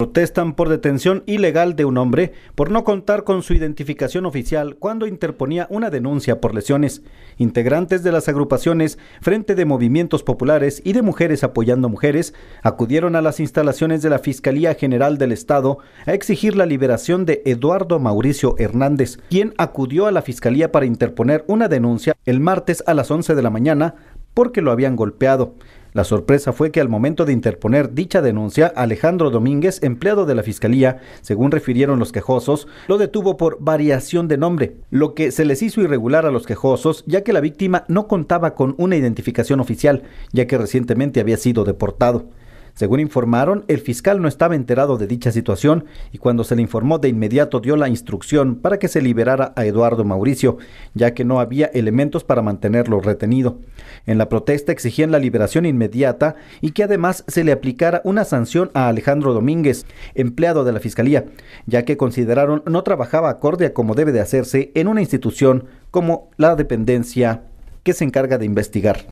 Protestan por detención ilegal de un hombre por no contar con su identificación oficial cuando interponía una denuncia por lesiones. Integrantes de las agrupaciones Frente de Movimientos Populares y de Mujeres Apoyando Mujeres acudieron a las instalaciones de la Fiscalía General del Estado a exigir la liberación de Eduardo Mauricio Hernández, quien acudió a la Fiscalía para interponer una denuncia el martes a las 11 de la mañana porque lo habían golpeado. La sorpresa fue que al momento de interponer dicha denuncia, Alejandro Domínguez, empleado de la Fiscalía, según refirieron los quejosos, lo detuvo por variación de nombre, lo que se les hizo irregular a los quejosos, ya que la víctima no contaba con una identificación oficial, ya que recientemente había sido deportado. Según informaron, el fiscal no estaba enterado de dicha situación y cuando se le informó de inmediato dio la instrucción para que se liberara a Eduardo Mauricio, ya que no había elementos para mantenerlo retenido. En la protesta exigían la liberación inmediata y que además se le aplicara una sanción a Alejandro Domínguez, empleado de la Fiscalía, ya que consideraron no trabajaba acorde a como debe de hacerse en una institución como la dependencia que se encarga de investigar.